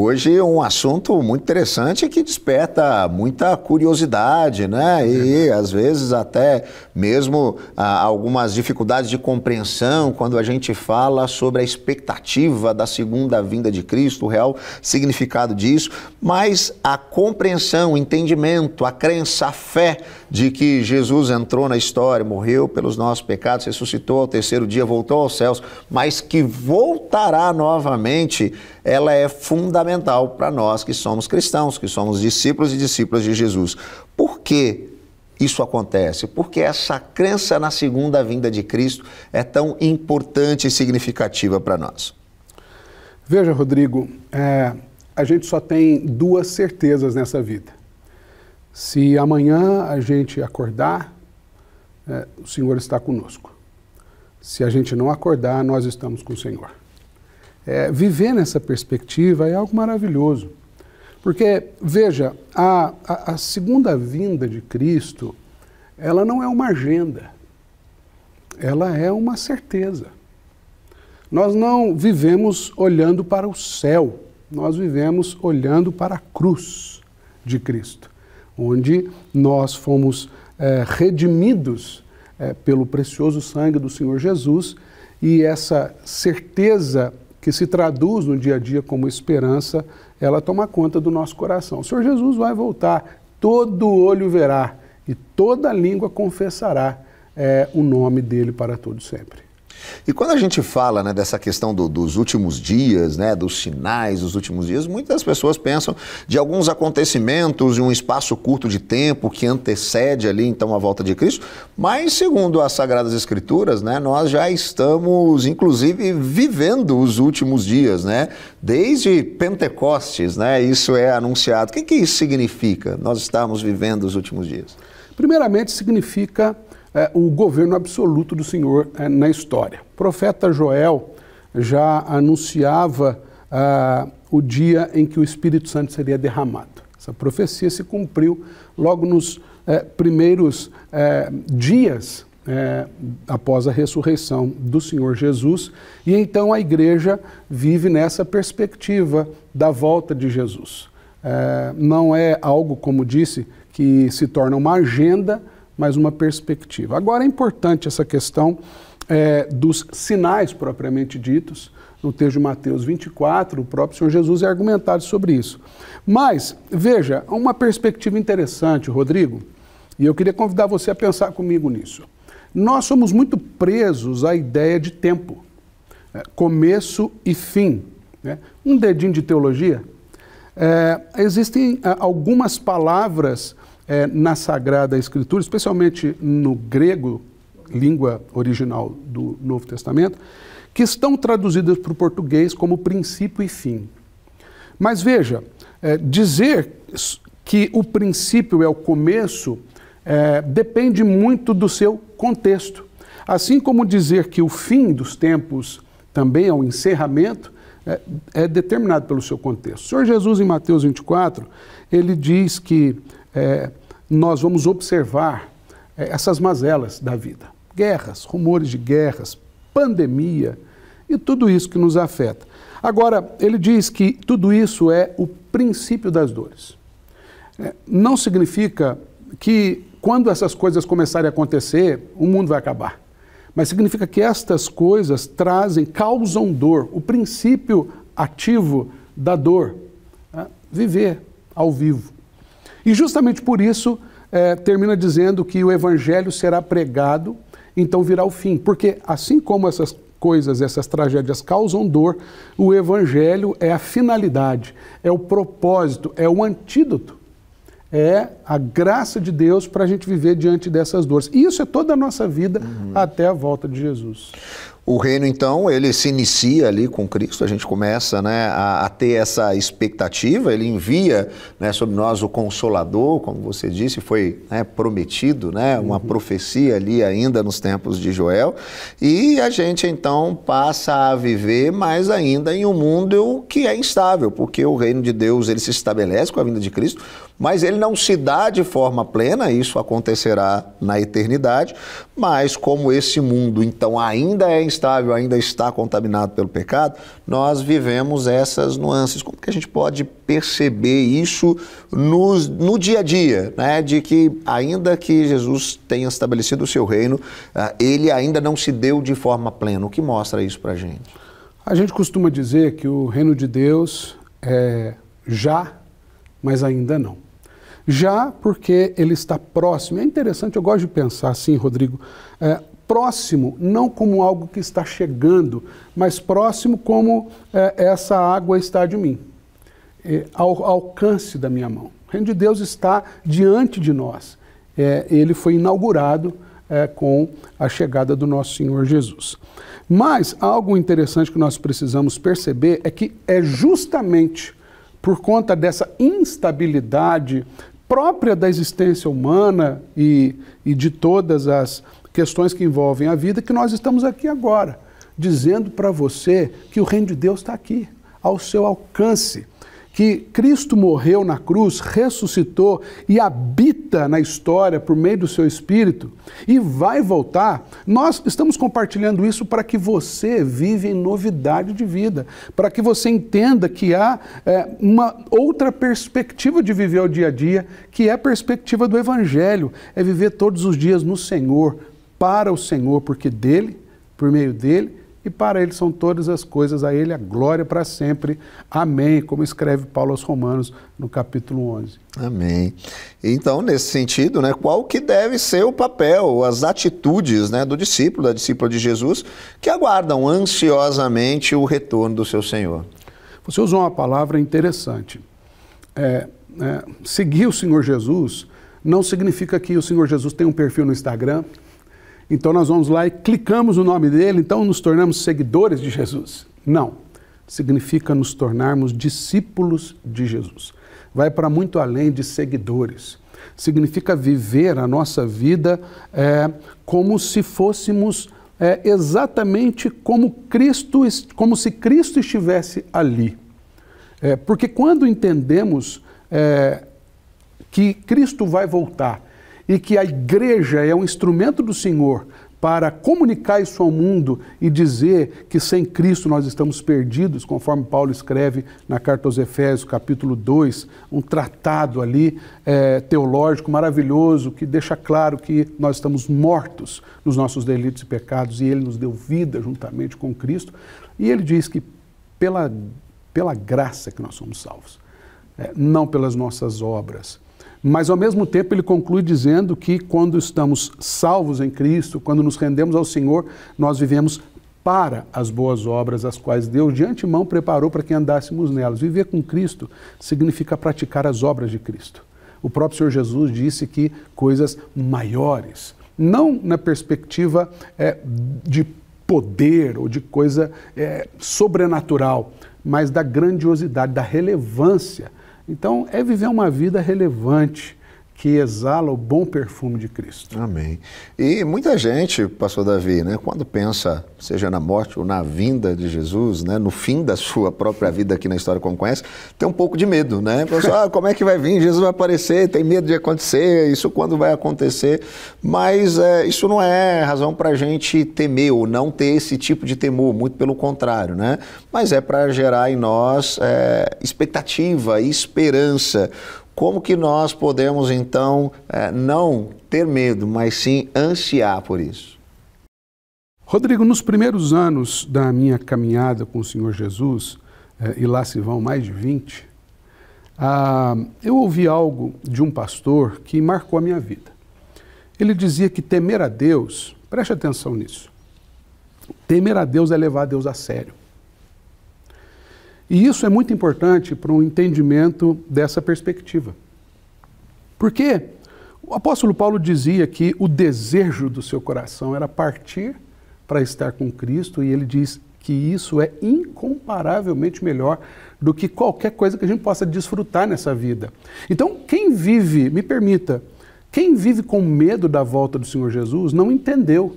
Hoje um assunto muito interessante que desperta muita curiosidade, né? E uhum. às vezes até mesmo ah, algumas dificuldades de compreensão quando a gente fala sobre a expectativa da segunda vinda de Cristo, o real significado disso, mas a compreensão, o entendimento, a crença, a fé de que Jesus entrou na história, morreu pelos nossos pecados, ressuscitou ao terceiro dia, voltou aos céus, mas que voltará novamente ela é fundamental para nós que somos cristãos, que somos discípulos e discípulas de Jesus. Por que isso acontece? Porque essa crença na segunda vinda de Cristo é tão importante e significativa para nós. Veja, Rodrigo, é, a gente só tem duas certezas nessa vida. Se amanhã a gente acordar, é, o Senhor está conosco. Se a gente não acordar, nós estamos com o Senhor é, viver nessa perspectiva é algo maravilhoso. Porque, veja, a, a, a segunda vinda de Cristo, ela não é uma agenda, ela é uma certeza. Nós não vivemos olhando para o céu, nós vivemos olhando para a cruz de Cristo, onde nós fomos é, redimidos é, pelo precioso sangue do Senhor Jesus e essa certeza que se traduz no dia a dia como esperança, ela toma conta do nosso coração. O Senhor Jesus vai voltar, todo olho verá e toda língua confessará é, o nome dele para todo sempre. E quando a gente fala né, dessa questão do, dos últimos dias, né, dos sinais dos últimos dias, muitas pessoas pensam de alguns acontecimentos em um espaço curto de tempo que antecede ali então a volta de Cristo, mas segundo as Sagradas Escrituras, né, nós já estamos inclusive vivendo os últimos dias, né? desde Pentecostes, né, isso é anunciado. O que, que isso significa, nós estamos vivendo os últimos dias? Primeiramente significa é, o governo absoluto do Senhor é, na história. O profeta Joel já anunciava é, o dia em que o Espírito Santo seria derramado. Essa profecia se cumpriu logo nos é, primeiros é, dias após a ressurreição do Senhor Jesus. E então a igreja vive nessa perspectiva da volta de Jesus. não é algo, como disse, que se torna uma agenda mas uma perspectiva. Agora é importante essa questão é, dos sinais propriamente ditos. No texto de Mateus 24, o próprio Senhor Jesus é argumentado sobre isso. Mas, veja, uma perspectiva interessante, Rodrigo, e eu queria convidar você a pensar comigo nisso. Nós somos muito presos à ideia de tempo, é, começo e fim. Né? Um dedinho de teologia. É, existem é, algumas palavras é, na Sagrada Escritura, especialmente no grego, língua original do Novo Testamento, que estão traduzidas para o português como princípio e fim. Mas veja, é, dizer que o princípio é o começo é, depende muito do seu contexto. Assim como dizer que o fim dos tempos também é o encerramento, é, é, determinado pelo seu contexto. O Senhor Jesus, em Mateus 24, ele diz que é, nós vamos observar eh, essas mazelas da vida. Guerras, rumores de guerras, pandemia e tudo isso que nos afeta. Agora, ele diz que tudo isso é o princípio das dores. Eh, não significa que quando essas coisas começarem a acontecer, o mundo vai acabar. Mas significa que estas coisas trazem, causam dor, o princípio ativo da dor. Né? Viver ao vivo. E justamente por isso é, termina dizendo que o evangelho será pregado, então virá o fim. Porque assim como essas coisas, essas tragédias causam dor, o evangelho é a finalidade, é o propósito, é o antídoto. É a graça de Deus para a gente viver diante dessas dores. E isso é toda a nossa vida uhum. até a volta de Jesus. O reino, então, ele se inicia ali com Cristo, a gente começa né, a, a, ter essa expectativa, ele envia né, sobre nós o Consolador, como você disse, foi né, prometido, né, uma uhum. profecia ali ainda nos tempos de Joel, e a gente então passa a viver mais ainda em um mundo que é instável, porque o reino de Deus ele se estabelece com a vinda de Cristo, mas ele não se dá de forma plena, isso acontecerá na eternidade, mas como esse mundo então ainda é instável, estável ainda está contaminado pelo pecado, nós vivemos essas nuances. Como que a gente pode perceber isso no, no dia a dia, né? de que ainda que Jesus tenha estabelecido o seu reino, ah, ele ainda não se deu de forma plena. O que mostra isso para a gente? A gente costuma dizer que o reino de Deus é já, mas ainda não. Já porque ele está próximo. É interessante, eu gosto de pensar assim, Rodrigo. É, próximo, não como algo que está chegando, mas próximo como é, essa água está de mim, é, ao, ao alcance da minha mão. O reino de Deus está diante de nós. É, ele foi inaugurado é, com a chegada do nosso Senhor Jesus. Mas algo interessante que nós precisamos perceber é que é justamente por conta dessa instabilidade própria da existência humana e, e de todas as, questões que envolvem a vida, que nós estamos aqui agora, dizendo para você que o reino de Deus está aqui, ao seu alcance que Cristo morreu na cruz, ressuscitou e habita na história por meio do seu espírito e vai voltar, nós estamos compartilhando isso para que você vive em novidade de vida, para que você entenda que há é, uma outra perspectiva de viver o dia a dia, que é a perspectiva do Evangelho, é viver todos os dias no Senhor, para o Senhor, porque dele, por meio dele e para ele são todas as coisas, a ele a glória para sempre. Amém, como escreve Paulo aos Romanos no capítulo 11. Amém. Então, nesse sentido, né, qual que deve ser o papel, as atitudes né, do discípulo, da discípula de Jesus, que aguardam ansiosamente o retorno do seu Senhor? Você usou uma palavra interessante. É, é, seguir o Senhor Jesus não significa que o Senhor Jesus tem um perfil no Instagram, então nós vamos lá e clicamos no nome dele, então nos tornamos seguidores de Jesus. Não. Significa nos tornarmos discípulos de Jesus. Vai para muito além de seguidores. Significa viver a nossa vida é, como se fôssemos é, exatamente como Cristo, como se Cristo estivesse ali. É, porque quando entendemos é, que Cristo vai voltar e que a igreja é um instrumento do Senhor para comunicar isso ao mundo e dizer que sem Cristo nós estamos perdidos, conforme Paulo escreve na carta aos Efésios, capítulo 2, um tratado ali é, teológico maravilhoso que deixa claro que nós estamos mortos nos nossos delitos e pecados e ele nos deu vida juntamente com Cristo. E ele diz que pela, pela graça que nós somos salvos, é, não pelas nossas obras. Mas, ao mesmo tempo, ele conclui dizendo que quando estamos salvos em Cristo, quando nos rendemos ao Senhor, nós vivemos para as boas obras, as quais Deus de antemão preparou para que andássemos nelas. Viver com Cristo significa praticar as obras de Cristo. O próprio Senhor Jesus disse que coisas maiores, não na perspectiva é, de poder ou de coisa é, sobrenatural, mas da grandiosidade, da relevância então, é viver uma vida relevante, que exala o bom perfume de Cristo. Amém. E muita gente, pastor Davi, né, quando pensa, seja na morte ou na vinda de Jesus, né, no fim da sua própria vida aqui na história como conhece, tem um pouco de medo, né? Pensa, assim, ah, como é que vai vir? Jesus vai aparecer, tem medo de acontecer, isso quando vai acontecer. Mas é, isso não é razão para a gente temer ou não ter esse tipo de temor, muito pelo contrário, né? Mas é para gerar em nós é, expectativa e esperança. Como que nós podemos então eh, não ter medo, mas sim ansiar por isso? Rodrigo, nos primeiros anos da minha caminhada com o Senhor Jesus, eh, e lá se vão mais de 20, ah, eu ouvi algo de um pastor que marcou a minha vida. Ele dizia que temer a Deus, preste atenção nisso, temer a Deus é levar a Deus a sério. E isso é muito importante para um entendimento dessa perspectiva. Porque o apóstolo Paulo dizia que o desejo do seu coração era partir para estar com Cristo, e ele diz que isso é incomparavelmente melhor do que qualquer coisa que a gente possa desfrutar nessa vida. Então, quem vive, me permita, quem vive com medo da volta do Senhor Jesus não entendeu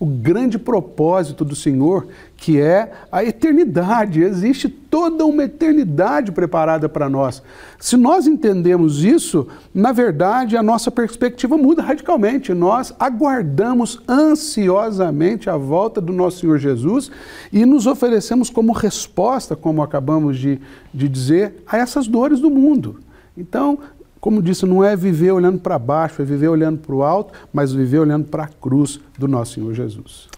o grande propósito do Senhor, que é a eternidade. Existe toda uma eternidade preparada para nós. Se nós entendemos isso, na verdade a nossa perspectiva muda radicalmente. Nós aguardamos ansiosamente a volta do nosso Senhor Jesus e nos oferecemos como resposta, como acabamos de, de dizer, a essas dores do mundo. Então, como disse, não é viver olhando para baixo, é viver olhando para o alto, mas viver olhando para a cruz do nosso Senhor Jesus.